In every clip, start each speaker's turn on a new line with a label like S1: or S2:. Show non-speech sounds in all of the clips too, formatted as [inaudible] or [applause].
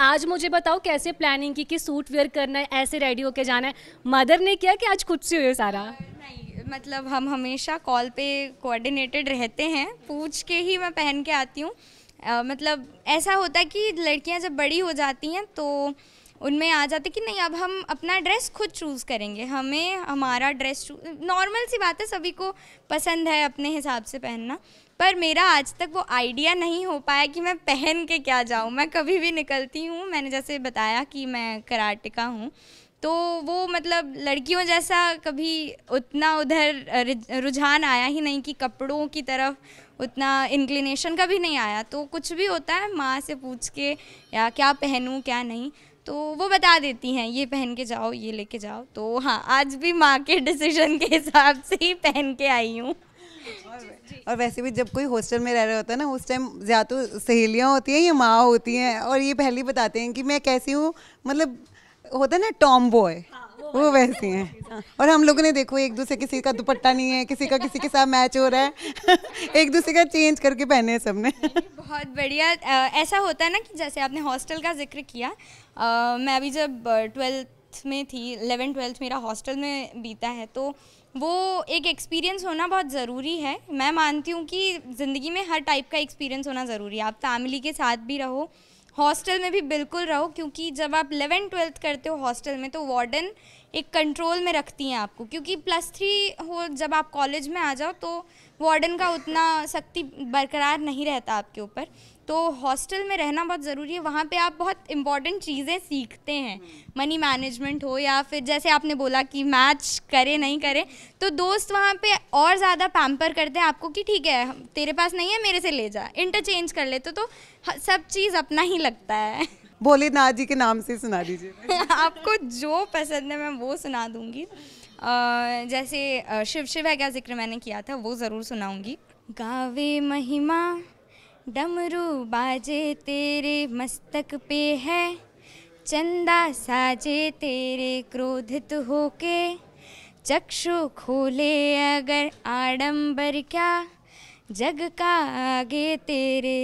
S1: आज मुझे बताओ कैसे प्लानिंग की कि सूट वेयर करना है ऐसे रेडी होके जाना है मदर ने किया कि आज खुद से हुए सारा नहीं मतलब हम हमेशा कॉल पे कोऑर्डिनेटेड रहते हैं पूछ के ही मैं पहन के आती हूँ मतलब ऐसा होता है कि लड़कियाँ जब बड़ी हो जाती हैं तो उनमें आ जाते कि नहीं अब हम अपना ड्रेस खुद चूज़ करेंगे हमें हमारा ड्रेस नॉर्मल सी बात है सभी को पसंद है अपने हिसाब से पहनना पर मेरा आज तक वो आइडिया नहीं हो पाया कि मैं पहन के क्या जाऊँ मैं कभी भी निकलती हूँ मैंने जैसे बताया कि मैं कराटिका हूँ तो वो मतलब लड़कियों जैसा कभी उतना उधर रुझान आया ही नहीं कि कपड़ों की तरफ उतना इंक्लिनेशन कभी नहीं आया तो कुछ भी होता है माँ से पूछ के या क्या पहनूँ क्या नहीं तो वो बता देती हैं ये पहन के जाओ ये लेके जाओ तो हाँ आज भी माँ के डिसीजन के हिसाब से ही पहन के आई हूँ और वैसे भी जब कोई हॉस्टल में रह रहा होता है ना उस टाइम या तो सहेलियाँ होती हैं या माँ होती हैं और ये पहले बताते हैं कि मैं कैसी हूँ मतलब होता है ना टॉम बॉय हाँ। वो वैसी हैं और हम लोगों ने देखो एक दूसरे किसी का दुपट्टा नहीं है किसी का किसी के साथ मैच हो रहा है [laughs] एक दूसरे का चेंज करके पहने हैं सबने [laughs] बहुत बढ़िया ऐसा होता है ना कि जैसे आपने हॉस्टल का जिक्र किया आ, मैं अभी जब ट्वेल्थ में थी इलेवन ट्वेल्थ मेरा हॉस्टल में बीता है तो वो एक एक्सपीरियंस होना बहुत ज़रूरी है मैं मानती हूँ कि ज़िंदगी में हर टाइप का एक्सपीरियंस होना ज़रूरी है आप फैमिली के साथ भी रहो हॉस्टल में भी बिल्कुल रहो क्योंकि जब आप इलेवन ट्वेल्थ करते हो हॉस्टल में तो वार्डन एक कंट्रोल में रखती हैं आपको क्योंकि प्लस थ्री हो जब आप कॉलेज में आ जाओ तो वार्डन का उतना सख्ती बरकरार नहीं रहता आपके ऊपर तो हॉस्टल में रहना बहुत ज़रूरी है वहाँ पे आप बहुत इम्पॉर्टेंट चीज़ें सीखते हैं मनी मैनेजमेंट हो या फिर जैसे आपने बोला कि मैच करे नहीं करे तो दोस्त वहाँ पे और ज़्यादा पैम्पर करते हैं आपको कि ठीक है तेरे पास नहीं है मेरे से ले जा इंटरचेंज कर लेते तो सब चीज़ अपना ही लगता है भोलेनाथ जी के नाम से सुना दीजिए [laughs] आपको जो पसंद है मैं वो सुना दूँगी जैसे शिव शिव है क्या जिक्र मैंने किया था वो ज़रूर सुनाऊँगी गावे महिमा डमरू बाजे तेरे मस्तक पे है चंदा साजे तेरे क्रोधित होके चक्षु खोले अगर आडंबर क्या जग का आगे तेरे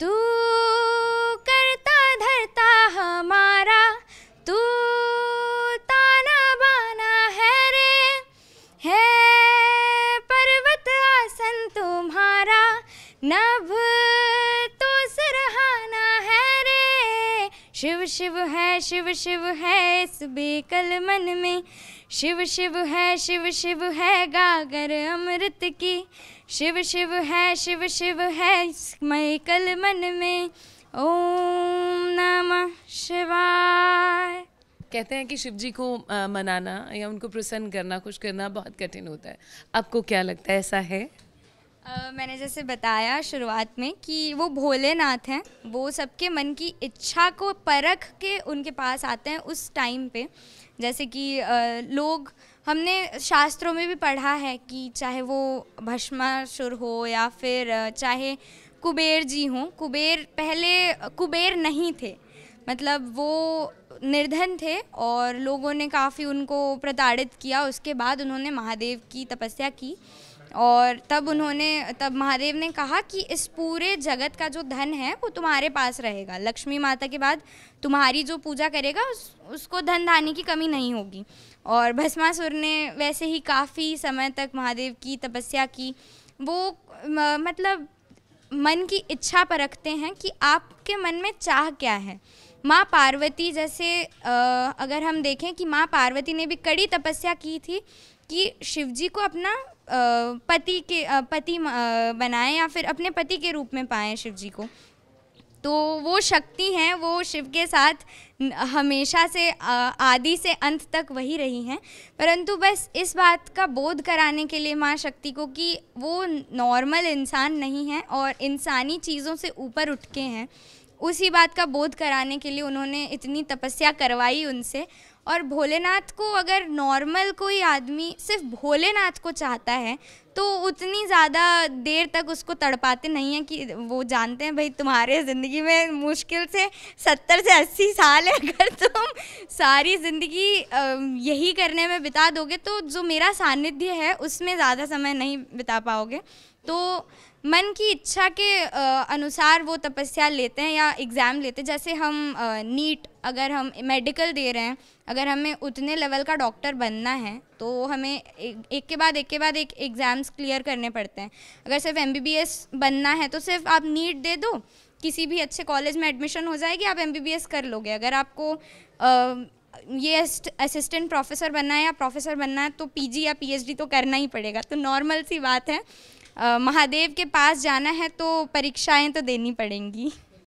S1: तू करता धरता हमारा तू शिव शिव है शिव शिव है इस बेकल मन में शिव शिव है शिव शिव है गागर अमृत की शिव शिव है शिव शिव है इस मैकल मन में ओम नमः शिवाय कहते हैं कि शिव जी को मनाना या उनको प्रसन्न करना खुश करना बहुत कठिन होता है आपको क्या लगता है ऐसा है Uh, मैंने जैसे बताया शुरुआत में कि वो भोलेनाथ हैं वो सबके मन की इच्छा को परख के उनके पास आते हैं उस टाइम पे जैसे कि uh, लोग हमने शास्त्रों में भी पढ़ा है कि चाहे वो भस्मासुर हो या फिर चाहे कुबेर जी हों कुबेर पहले कुबेर नहीं थे मतलब वो निर्धन थे और लोगों ने काफ़ी उनको प्रताड़ित किया उसके बाद उन्होंने महादेव की तपस्या की और तब उन्होंने तब महादेव ने कहा कि इस पूरे जगत का जो धन है वो तुम्हारे पास रहेगा लक्ष्मी माता के बाद तुम्हारी जो पूजा करेगा उस उसको धन धानी की कमी नहीं होगी और भस्मासुर ने वैसे ही काफ़ी समय तक महादेव की तपस्या की वो म, मतलब मन की इच्छा पर रखते हैं कि आपके मन में चाह क्या है माँ पार्वती जैसे अगर हम देखें कि माँ पार्वती ने भी कड़ी तपस्या की थी कि शिव जी को अपना पति के पति बनाएं या फिर अपने पति के रूप में पाएं शिव जी को तो वो शक्ति हैं वो शिव के साथ हमेशा से आदि से अंत तक वही रही हैं परंतु बस इस बात का बोध कराने के लिए माँ शक्ति को कि वो नॉर्मल इंसान नहीं है और इंसानी चीज़ों से ऊपर उठ के हैं उसी बात का बोध कराने के लिए उन्होंने इतनी तपस्या करवाई उनसे और भोलेनाथ को अगर नॉर्मल कोई आदमी सिर्फ भोलेनाथ को चाहता है तो उतनी ज़्यादा देर तक उसको तड़पाते नहीं हैं कि वो जानते हैं भाई तुम्हारे ज़िंदगी में मुश्किल से सत्तर से अस्सी साल है [laughs] अगर तुम सारी ज़िंदगी यही करने में बिता दोगे तो जो मेरा सानिध्य है उसमें ज़्यादा समय नहीं बिता पाओगे तो मन की इच्छा के अनुसार वो तपस्या लेते हैं या एग्ज़ाम लेते हैं जैसे हम नीट अगर हम मेडिकल दे रहे हैं अगर हमें उतने लेवल का डॉक्टर बनना है तो हमें एक के बाद एक के बाद एक एग्ज़ाम्स क्लियर करने पड़ते हैं अगर सिर्फ एम बनना है तो सिर्फ आप नीट दे दो किसी भी अच्छे कॉलेज में एडमिशन हो जाएगी आप एम कर लोगे अगर आपको आ, ये असिस्टेंट प्रोफेसर बनना है या प्रोफेसर बनना है तो पीजी या पीएचडी तो करना ही पड़ेगा तो नॉर्मल सी बात है महादेव के पास जाना है तो परीक्षाएं तो देनी पड़ेंगी